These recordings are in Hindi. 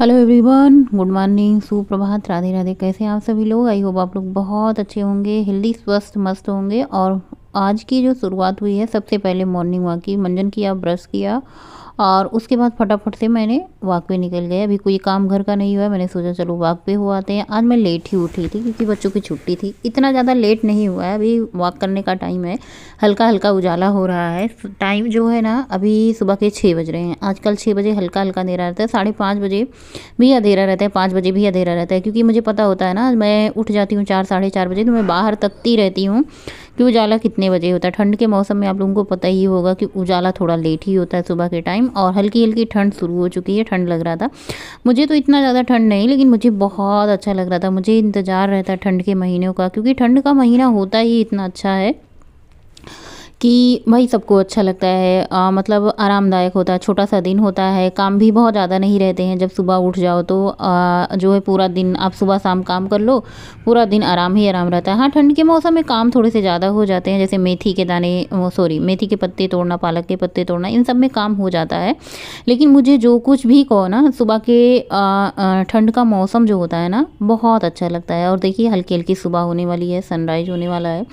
हेलो एवरीवन गुड मॉर्निंग सुप्रभात राधे राधे कैसे हैं आप सभी लोग आई होप आप लोग बहुत अच्छे होंगे हेल्दी स्वस्थ मस्त होंगे और आज की जो शुरुआत हुई है सबसे पहले मॉर्निंग वॉक की मंजन किया ब्रश किया और उसके बाद फटाफट से मैंने वाक पे निकल गया अभी कोई काम घर का नहीं हुआ मैंने सोचा चलो वाक पे हो आते हैं आज मैं लेट ही उठी थी क्योंकि बच्चों की छुट्टी थी इतना ज़्यादा लेट नहीं हुआ है अभी वॉक करने का टाइम है हल्का हल्का उजाला हो रहा है टाइम जो है ना अभी सुबह के छः बज रहे हैं आजकल छः बजे हल्का हल्का अंधेरा रहता है साढ़े पाँच बजे भी अंधेरा रहता है पाँच बजे भी अंधेरा रहता है क्योंकि मुझे पता होता है ना मैं उठ जाती हूँ चार साढ़े चार बजे तो मैं बाहर तकती रहती हूँ कि उजाला कितने बजे होता है ठंड के मौसम में आप लोगों को पता ही होगा कि उजाला थोड़ा लेट ही होता है सुबह के टाइम और हल्की हल्की ठंड शुरू हो चुकी है ठंड लग रहा था मुझे तो इतना ज़्यादा ठंड नहीं लेकिन मुझे बहुत अच्छा लग रहा था मुझे इंतज़ार रहता है ठंड के महीनों का क्योंकि ठंड का महीना होता ही इतना अच्छा है कि भाई सबको अच्छा लगता है आ, मतलब आरामदायक होता है छोटा सा दिन होता है काम भी बहुत ज़्यादा नहीं रहते हैं जब सुबह उठ जाओ तो आ, जो है पूरा दिन आप सुबह शाम काम कर लो पूरा दिन आराम ही आराम रहता है हाँ ठंड के मौसम में काम थोड़े से ज़्यादा हो जाते हैं जैसे मेथी के दाने सॉरी मेथी के पत्ते तोड़ना पालक के पत्ते तोड़ना इन सब में काम हो जाता है लेकिन मुझे जो कुछ भी कहो ना सुबह के ठंड का मौसम जो होता है ना बहुत अच्छा लगता है और देखिए हल्की हल्की सुबह होने वाली है सनराइज होने वाला है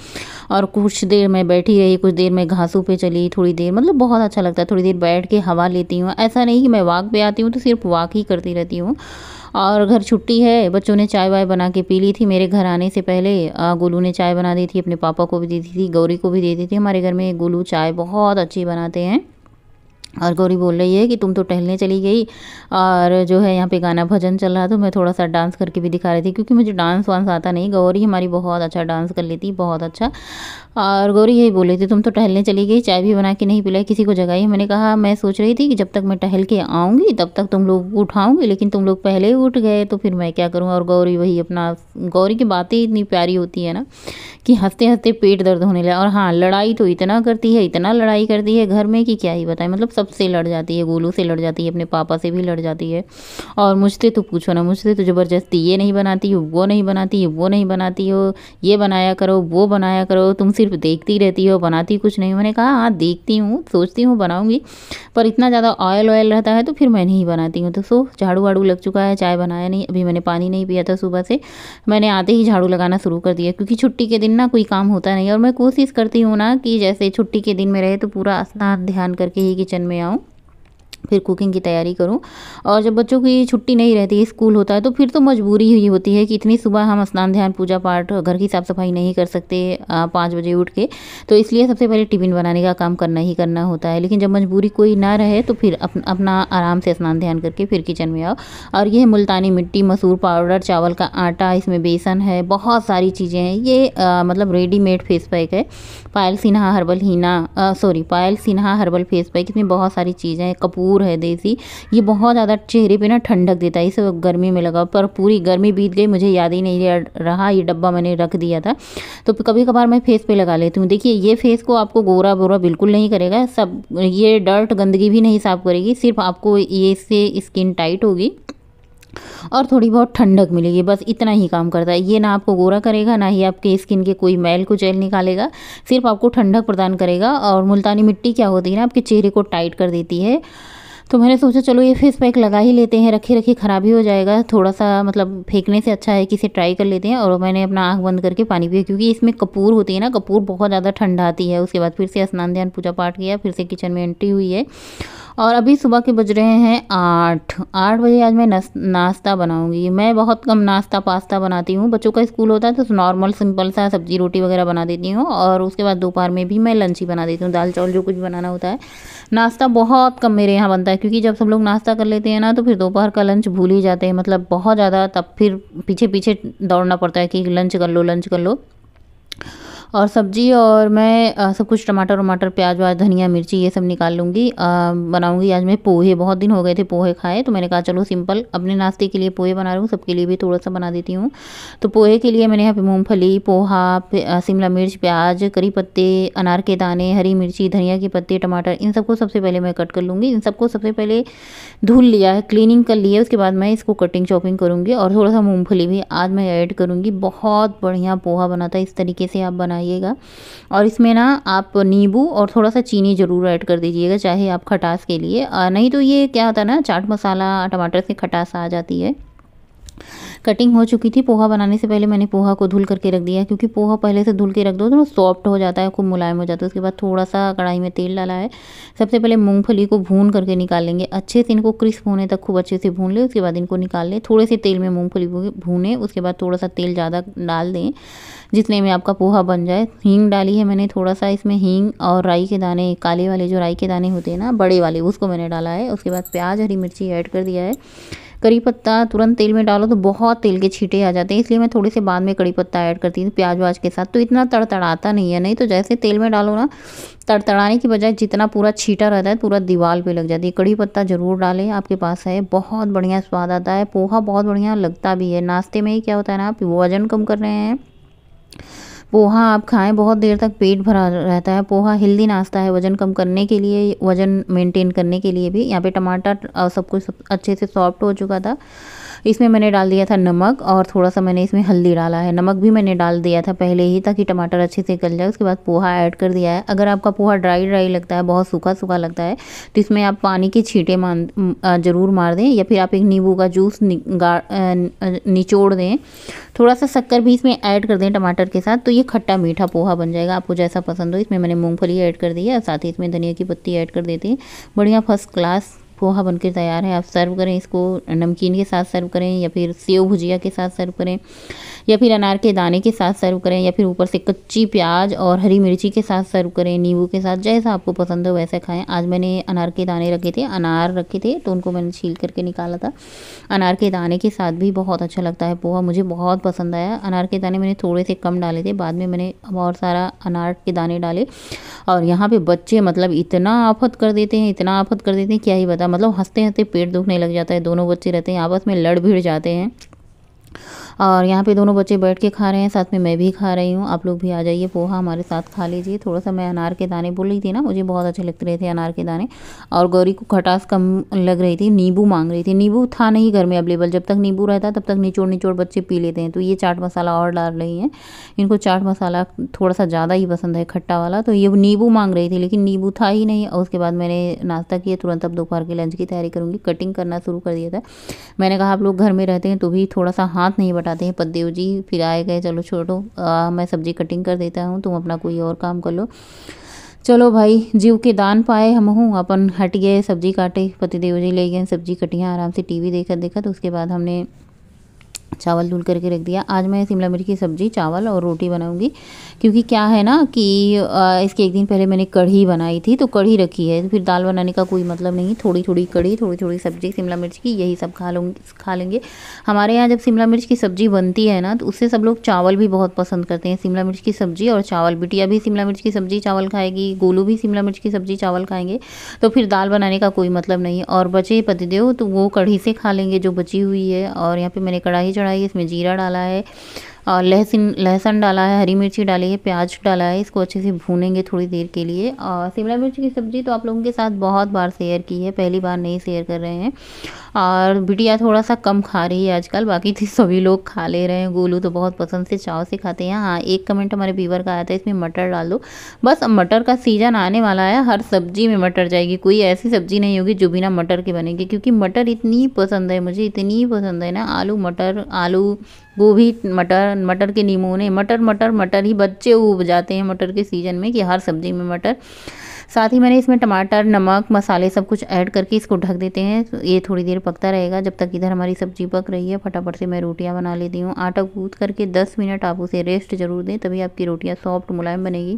और कुछ देर मैं बैठी रही कुछ देर मैं घासों पे चली थोड़ी देर मतलब बहुत अच्छा लगता है थोड़ी देर बैठ के हवा लेती हूँ ऐसा नहीं कि मैं वाक पे आती हूँ तो सिर्फ वाक ही करती रहती हूँ और घर छुट्टी है बच्चों ने चाय वाय बना के पी ली थी मेरे घर आने से पहले गोलू ने चाय बना दी थी अपने पापा को भी दी थी गौरी को भी दे दी थी हमारे घर में गोलू चाय बहुत अच्छी बनाते हैं और गौरी बोल रही है कि तुम तो टहलने चली गई और जो है यहाँ पे गाना भजन चल रहा तो मैं थोड़ा सा डांस करके भी दिखा रही थी क्योंकि मुझे डांस वांस आता नहीं गौरी हमारी बहुत अच्छा डांस कर लेती बहुत अच्छा और गौरी यही बोल रही थी तुम तो टहलने चली गई चाय भी बना के नहीं पिलाई किसी को जगाई मैंने कहा मैं सोच रही थी कि जब तक मैं टहल के आऊँगी तब तक तुम लोग उठाऊँगी लेकिन तुम लोग पहले ही उठ गए तो फिर मैं क्या करूँ और गौरी वही अपना गौरी की बातें इतनी प्यारी होती है ना कि हंसते हंसते पेट दर्द होने लगा और हाँ लड़ाई तो इतना करती है इतना लड़ाई करती है घर में कि क्या ही बताएं मतलब सब सबसे लड़ जाती है गोलू से लड़ जाती है अपने पापा से भी लड़ जाती है और मुझसे तो पूछो ना मुझसे तो ज़बरदस्ती ये नहीं बनाती हो वो नहीं बनाती वो नहीं बनाती हो ये बनाया करो वो बनाया करो तुम सिर्फ देखती रहती हो बनाती कुछ नहीं मैंने कहा हाँ देखती हूँ सोचती हूँ बनाऊँगी पर इतना ज़्यादा ऑयल ऑयल रहता है तो फिर मैं नहीं बनाती हूँ तो सो झाड़ू वाड़ू लग चुका है चाय बनाया नहीं अभी मैंने पानी नहीं पिया था सुबह से मैंने आते ही झाड़ू लगाना शुरू कर दिया क्योंकि छुट्टी के दिन ना कोई काम होता नहीं और मैं कोशिश करती हूँ ना कि जैसे छुट्टी के दिन में रहे तो पूरा स्नान ध्यान करके ही किचन में आऊँ फिर कुकिंग की तैयारी करूँ और जब बच्चों की छुट्टी नहीं रहती स्कूल होता है तो फिर तो मजबूरी ही होती है कि इतनी सुबह हम स्नान ध्यान पूजा पाठ घर की साफ़ सफाई नहीं कर सकते पाँच बजे उठ के तो इसलिए सबसे पहले टिफ़िन बनाने का काम करना ही करना होता है लेकिन जब मजबूरी कोई ना रहे तो फिर अप, अपना आराम से स्नान ध्यान करके फिर किचन में आओ और यह मुल्तानी मिट्टी मसूर पाउडर चावल का आटा इसमें बेसन है बहुत सारी चीज़ें हैं ये मतलब रेडीमेड फेस पैक है Payal Sinha herbal henna sorry Payal Sinha herbal face pack इसमें बहुत सारी चीज़ें हैं कपूर कपूर है देसी ये बहुत ज़्यादा चेहरे पे ना ठंडक देता है इसे गर्मी में लगा पर पूरी गर्मी बीत गई मुझे याद ही नहीं रहा ये डब्बा मैंने रख दिया था तो कभी कभार मैं फेस पे लगा लेती हूँ देखिए ये फेस को आपको गोरा बोरा बिल्कुल नहीं करेगा सब ये डर्ट गंदगी भी नहीं साफ करेगी सिर्फ आपको ये से स्किन टाइट होगी और थोड़ी बहुत ठंडक मिलेगी बस इतना ही काम करता है ये ना आपको गोरा करेगा ना ही आपके स्किन के कोई मैल को जेल निकालेगा सिर्फ आपको ठंडक प्रदान करेगा और मुल्तानी मिट्टी क्या होती है ना आपके चेहरे को टाइट कर देती है तो मैंने सोचा चलो ये फेस पैक लगा ही लेते हैं रखे रखे ख़राब ही हो जाएगा थोड़ा सा मतलब फेंकने से अच्छा है कि इसे ट्राई कर लेते हैं और मैंने अपना आँख बंद करके पानी पिया क्योंकि इसमें कपूर होती है ना कपूर बहुत ज़्यादा ठंड आती है उसके बाद फिर से स्नान ध्यान पूजा पाठ किया फिर से किचन में एंट्री हुई है और अभी सुबह के बज रहे हैं आठ आठ बजे आज मैं नाश्ता बनाऊंगी मैं बहुत कम नाश्ता पास्ता बनाती हूँ बच्चों का स्कूल होता है तो नॉर्मल सिंपल सा सब्जी रोटी वगैरह बना देती हूँ और उसके बाद दोपहर में भी मैं लंच ही बना देती हूँ दाल चावल जो कुछ बनाना होता है नाश्ता बहुत कम मेरे यहाँ बनता है क्योंकि जब सब लोग नाश्ता कर लेते हैं ना तो फिर दोपहर का लंच भूल ही जाते हैं मतलब बहुत ज़्यादा तब फिर पीछे पीछे दौड़ना पड़ता है कि लंच कर लो लंच कर लो और सब्ज़ी और मैं सब कुछ टमाटर वमाटर प्याज व्याज धनिया मिर्ची ये सब निकाल लूँगी बनाऊँगी आज मैं पोहे बहुत दिन हो गए थे पोहे खाए तो मैंने कहा चलो सिंपल अपने नाश्ते के लिए पोहे बना रहा हूँ सबके लिए भी थोड़ा सा बना देती हूँ तो पोहे के लिए मैंने यहाँ पर मूँगफली पोहा शिमला मिर्च प्याज करी पत्ते अनार के दाने हरी मिर्ची धनिया के पत्ते टमाटर इन सबको सबसे पहले मैं कट कर लूँगी इन सबको सबसे पहले धुल लिया है क्लीनिंग कर लिया उसके बाद मैं इसको कटिंग चॉपिंग करूँगी और थोड़ा सा मूँगफली भी आज मैं ऐड करूँगी बहुत बढ़िया पोहा बना था इस तरीके से आप बना बनाइएगा और इसमें ना आप नींबू और थोड़ा सा चीनी ज़रूर ऐड कर दीजिएगा चाहे आप खटास के लिए नहीं तो ये क्या होता है ना चाट मसाला टमाटर से खटास आ जाती है कटिंग हो चुकी थी पोहा बनाने से पहले मैंने पोहा को धुल करके रख दिया क्योंकि पोहा पहले से धुल के रख दो तो सॉफ्ट हो जाता है खूब मुलायम हो जाता है उसके बाद थोड़ा सा कढ़ाई में तेल डाला है सबसे पहले मूँगफली को भून करके निकाल लेंगे अच्छे से इनको क्रिस्प होने तक खूब अच्छे से भून लें उसके बाद इनको निकाल लें थोड़े से तेल में मूँगफली भूने उसके बाद थोड़ा सा तेल ज़्यादा डाल दें जितने में आपका पोहा बन जाए हींग डाली है मैंने थोड़ा सा इसमें हींग और राई के दाने काले वाले जो राई के दाने होते हैं ना बड़े वाले उसको मैंने डाला है उसके बाद प्याज हरी मिर्ची ऐड कर दिया है करी पत्ता तुरंत तेल में डालो तो बहुत तेल के छीटे आ जाते हैं इसलिए मैं थोड़े से बाद में कड़ी पत्ता ऐड करती हूँ प्याज व्याज के साथ तो इतना तड़तड़ाता नहीं है नहीं तो जैसे तेल में डालो ना तड़तड़ाने की बजाय जितना पूरा छीटा रहता है पूरा दीवार पर लग जाती है कड़ी पत्ता ज़रूर डालें आपके पास है बहुत बढ़िया स्वाद आता है पोहा बहुत बढ़िया लगता भी है नाश्ते में ही क्या होता है ना आप वजन कम कर रहे हैं पोहा आप खाएं बहुत देर तक पेट भरा रहता है पोहा हेल्दी नाश्ता है वज़न कम करने के लिए वज़न मेंटेन करने के लिए भी यहाँ पे टमाटर और सब कुछ अच्छे से सॉफ्ट हो चुका था इसमें मैंने डाल दिया था नमक और थोड़ा सा मैंने इसमें हल्दी डाला है नमक भी मैंने डाल दिया था पहले ही ताकि टमाटर अच्छे से गल जाए उसके बाद पोहा ऐड कर दिया है अगर आपका पोहा ड्राई ड्राई लगता है बहुत सूखा सूखा लगता है तो इसमें आप पानी के छीटे मान ज़रूर मार दें या फिर आप एक नींबू का जूस निचोड़ दें थोड़ा सा शक्कर भी इसमें ऐड कर दें टमाटर के साथ तो ये खट्टा मीठा पोहा बन जाएगा आपको जैसा पसंद हो इसमें मैंने मूँगफली ऐड कर दी है साथ ही इसमें धनिया की पत्ती ऐड कर देती है बढ़िया फर्स्ट क्लास पोहा बनकर तैयार है आप सर्व करें इसको नमकीन के साथ सर्व करें या फिर सेव भुजिया के साथ सर्व करें या फिर अनार के दाने के साथ सर्व करें या फिर ऊपर से कच्ची प्याज और हरी मिर्ची के साथ सर्व करें नींबू के साथ जैसा आपको पसंद हो वैसा खाएं आज मैंने अनार के दाने रखे थे अनार रखे थे तो उनको मैंने छील करके निकाला था अनार के दाने के साथ भी बहुत अच्छा लगता है पोहा मुझे बहुत पसंद आया अनार के दाने मैंने थोड़े से कम डाले थे बाद में मैंने और सारा अनार के दाने डाले और यहाँ पे बच्चे मतलब इतना आफत कर देते हैं इतना आफत कर देते हैं क्या ही बता मतलब हंसते हंसते पेट दुखने लग जाता है दोनों बच्चे रहते हैं आपस में लड़ भिड़ जाते हैं और यहाँ पे दोनों बच्चे बैठ के खा रहे हैं साथ में मैं भी खा रही हूँ आप लोग भी आ जाइए पोहा हमारे साथ खा लीजिए थोड़ा सा मैं अनार के दाने बोल रही थी ना मुझे बहुत अच्छे लगते रहे थे अनार के दाने और गौरी को खटास कम लग रही थी नींबू मांग रही थी नींबू था नहीं घर में अवेलेबल जब तक नींबू रहता तब तक निचोड़ निचोड़ बच्चे पी लेते हैं तो ये चाट मसाला और डाल रही हैं इनको चाट मसाला थोड़ा सा ज़्यादा ही पसंद है खट्टा वाला तो ये नींबू मांग रही थी लेकिन नींबू था ही नहीं और उसके बाद मैंने नाश्ता किया तुरंत अब दोपहर के लंच की तैयारी करूँगी कटिंग करना शुरू कर दिया था मैंने कहा आप लोग घर में रहते हैं तो भी थोड़ा सा हाथ नहीं हटाते हैं पतदेव जी फिर आए गए चलो छोड़ो आ, मैं सब्जी कटिंग कर देता हूँ तुम अपना कोई और काम कर लो चलो भाई जीव के दान पाए हम हूँ अपन हट गए सब्जी काटे पतिदेव जी ले गए सब्जी कटियाँ आराम से टीवी देखा देखा तो उसके बाद हमने चावल धुल करके रख दिया आज मैं शिमला मिर्च की सब्ज़ी चावल और रोटी बनाऊंगी क्योंकि क्या है ना कि इसके एक दिन पहले मैंने कढ़ी बनाई थी तो कढ़ी रखी है तो फिर दाल बनाने का कोई मतलब नहीं थोड़ी थोड़ी कढ़ी थोड़ी थोड़ी सब्ज़ी शिमला मिर्च की यही सब खा लूँगी खा लेंगे हमारे यहाँ जब शिमला मिर्च की सब्ज़ी बनती है ना तो उससे सब लोग चावल भी बहुत पसंद करते हैं शिमला मिर्च की सब्ज़ी और चावल बिटिया भी शिमला मिर्च की सब्ज़ी चावल खाएगी गोलू भी शिमला मिर्च की सब्ज़ी चावल खाएंगे तो फिर दाल बनाने का कोई मतलब नहीं और बचे पतिदेव तो वो कढ़ी से खा लेंगे जो बची हुई है और यहाँ पर मैंने कढ़ाई चढ़ा कढ़ाई इसमें जीरा डाला है और लहसुन लहसुन डाला है हरी मिर्ची डाली है प्याज डाला है इसको अच्छे से भूनेंगे थोड़ी देर के लिए और शिमला मिर्च की सब्ज़ी तो आप लोगों के साथ बहुत बार शेयर की है पहली बार नहीं शेयर कर रहे हैं और बिटिया थोड़ा सा कम खा रही है आजकल बाकी थी तो सभी लोग खा ले रहे हैं गोलू तो बहुत पसंद से चाव से खाते हैं हाँ एक कमेंट हमारे बीवर का आया था इसमें मटर डाल दो बस मटर का सीज़न आने वाला है हर सब्ज़ी में मटर जाएगी कोई ऐसी सब्ज़ी नहीं होगी जो बिना मटर के बनेगी क्योंकि मटर इतनी पसंद है मुझे इतनी पसंद है ना आलू मटर आलू गोभी मटर मटर के निमोने मटर मटर मटर ही बच्चे उब जाते हैं मटर के सीजन में कि हर सब्जी में मटर साथ ही मैंने इसमें टमाटर नमक मसाले सब कुछ ऐड करके इसको ढक देते हैं तो ये थोड़ी देर पकता रहेगा जब तक इधर हमारी सब्जी पक रही है फटाफट से मैं रोटियाँ बना लेती हूँ आटा गूँद करके दस मिनट आप उसे रेस्ट ज़रूर दें तभी आपकी रोटियाँ सॉफ्ट मुलायम बनेगी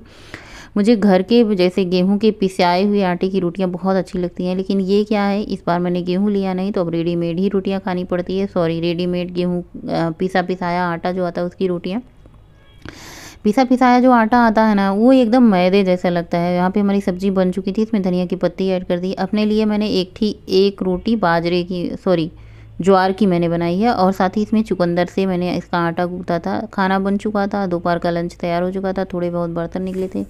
मुझे घर के जैसे गेहूं के पिसाए हुए आटे की रोटियां बहुत अच्छी लगती हैं लेकिन ये क्या है इस बार मैंने गेहूं लिया नहीं तो अब रेडीमेड ही रोटियां खानी पड़ती है सॉरी रेडीमेड गेहूं पिसा पिसाया आटा जो आता है उसकी रोटियां पिसा पिसाया जो आटा आता है ना वो एकदम मैदे जैसा लगता है यहाँ पे हमारी सब्ज़ी बन चुकी थी इसमें धनिया की पत्ती ऐड कर दी अपने लिए मैंने एक थी एक रोटी बाजरे की सॉरी ज्वार की मैंने बनाई है और साथ ही इसमें चुकंदर से मैंने इसका आटा गूंथा था खाना बन चुका था दोपहर का लंच तैयार हो चुका था थोड़े बहुत बर्तन निकले थे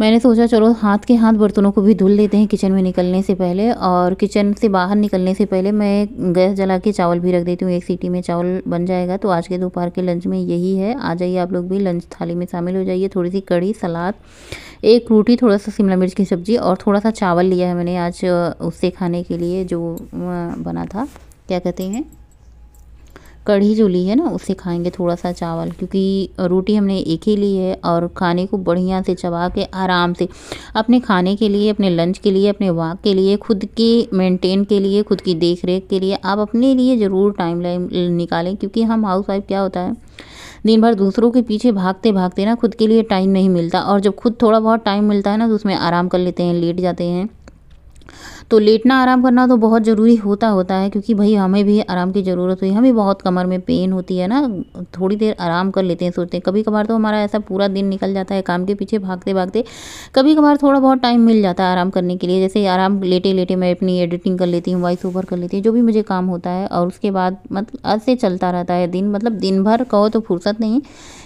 मैंने सोचा चलो हाथ के हाथ बर्तनों को भी धुल लेते हैं किचन में निकलने से पहले और किचन से बाहर निकलने से पहले मैं गैस जला के चावल भी रख देती हूँ एक सीटी में चावल बन जाएगा तो आज के दोपहर के लंच में यही है आ जाइए आप लोग भी लंच थाली में शामिल हो जाइए थोड़ी सी कड़ी सलाद एक रोटी थोड़ा सा शिमला मिर्च की सब्ज़ी और थोड़ा सा चावल लिया है मैंने आज उससे खाने के लिए जो बना था क्या कहते हैं कढ़ी जो ली है ना उसे खाएंगे थोड़ा सा चावल क्योंकि रोटी हमने एक ही ली है और खाने को बढ़िया से चबा के आराम से अपने खाने के लिए अपने लंच के लिए अपने वाक के लिए खुद के मेंटेन के लिए खुद की देख रेख के लिए आप अपने लिए ज़रूर टाइम निकालें क्योंकि हम हाउस वाइफ क्या होता है दिन भर दूसरों के पीछे भागते भागते ना खुद के लिए टाइम नहीं मिलता और जब खुद थोड़ा बहुत टाइम मिलता है ना तो उसमें आराम कर लेते हैं लेट जाते हैं तो लेटना आराम करना तो बहुत ज़रूरी होता होता है क्योंकि भाई हमें भी आराम की ज़रूरत हुई हमें बहुत कमर में पेन होती है ना थोड़ी देर आराम कर लेते हैं सोचते हैं कभी कभार तो हमारा ऐसा पूरा दिन निकल जाता है काम के पीछे भागते भागते कभी कभार थोड़ा बहुत टाइम मिल जाता है आराम करने के लिए जैसे आराम लेटे लेटे मैं अपनी एडिटिंग कर लेती हूँ वॉइस ओवर कर लेती हूँ जो भी मुझे काम होता है और उसके बाद मतलब ऐसे चलता रहता है दिन मतलब दिन भर कहो तो फुर्सत नहीं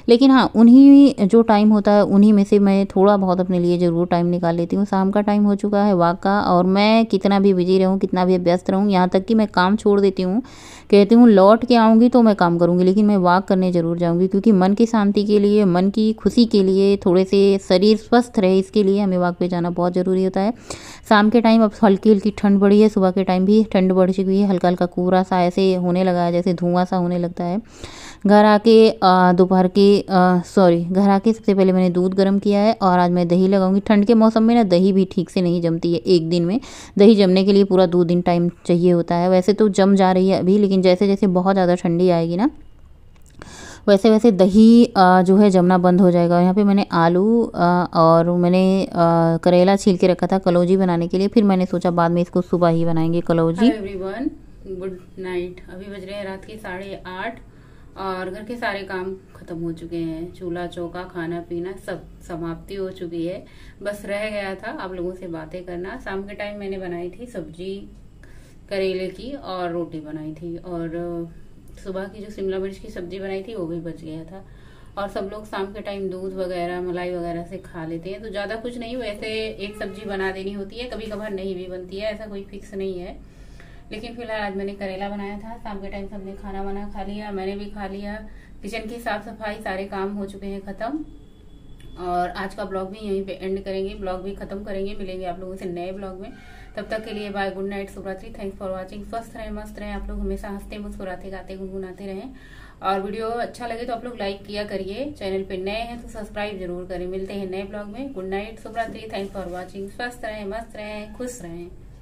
लेकिन हाँ उन्हीं जो टाइम होता है उन्हीं में से मैं थोड़ा बहुत अपने लिए ज़रूर टाइम निकाल लेती हूँ शाम का टाइम हो चुका है वाक का और मैं कितना भी बिजी रहूँ कितना भी व्यस्त रहूँ यहाँ तक कि मैं काम छोड़ देती हूँ कहती हूँ लौट के आऊँगी तो मैं काम करूँगी लेकिन मैं वॉक करने ज़रूर जाऊँगी क्योंकि मन की शांति के लिए मन की खुशी के लिए थोड़े से शरीर स्वस्थ रहे इसके लिए हमें वॉक पे जाना बहुत ज़रूरी होता है शाम के टाइम अब हल्की हल्की ठंड बढ़ी है सुबह के टाइम भी ठंड बढ़ चुकी है हल्का हल्का कूरा सा ऐसे होने लगा है जैसे धुआं सा होने लगता है घर आके दोपहर के सॉरी घर आके सबसे पहले मैंने दूध गर्म किया है और आज मैं दही लगाऊंगी ठंड के मौसम में ना दही भी ठीक से नहीं जमती है एक दिन में दही जमने के लिए पूरा दो दिन टाइम चाहिए होता है वैसे तो जम जा रही है अभी लेकिन जैसे जैसे बहुत ज़्यादा ठंडी आएगी ना वैसे वैसे दही जो है जमना बंद हो जाएगा यहाँ पे मैंने आलू और मैंने करेला छील के रखा था कलौजी बनाने के लिए फिर मैंने सोचा बाद में इसको सुबह ही बनाएंगे कलौजी एवरीवन गुड नाइट अभी बज रहे हैं रात के साढ़े आठ और घर के सारे काम खत्म हो चुके हैं चूल्हा चौका खाना पीना सब समाप्ति हो चुकी है बस रह गया था आप लोगों से बातें करना शाम के टाइम मैंने बनाई थी सब्जी करेले की और रोटी बनाई थी और सुबह की जो शिमला मिर्च की सब्जी बनाई थी वो भी बच गया था और सब लोग शाम के टाइम दूध वगैरह मलाई वगैरह से खा लेते हैं तो ज़्यादा कुछ नहीं वैसे एक सब्जी बना देनी होती है कभी कभार नहीं भी बनती है ऐसा कोई फिक्स नहीं है लेकिन फिलहाल आज मैंने करेला बनाया था शाम के टाइम सबने खाना वाना खा लिया मैंने भी खा लिया किचन की साफ सफाई सारे काम हो चुके हैं ख़त्म और आज का ब्लॉग भी यहीं पे एंड करेंगे ब्लॉग भी खत्म करेंगे मिलेंगे आप लोगों से नए ब्लॉग में तब तक के लिए बाय गुड नाइट शुभरात्रि थैंक्स फॉर वॉचिंग स्वस्थ रहें मस्त रहें आप लोग हमेशा हंसते मुस्कुराते गाते गुनगुनाते रहें और वीडियो अच्छा लगे तो आप लोग लाइक किया करिए चैनल पे नए हैं तो सब्सक्राइब जरूर करें मिलते हैं नए ब्लॉग में गुड नाइट शुभरात्रि थैंक्स फॉर वॉचिंग स्वस्थ रहें मस्त रहें खुश रहें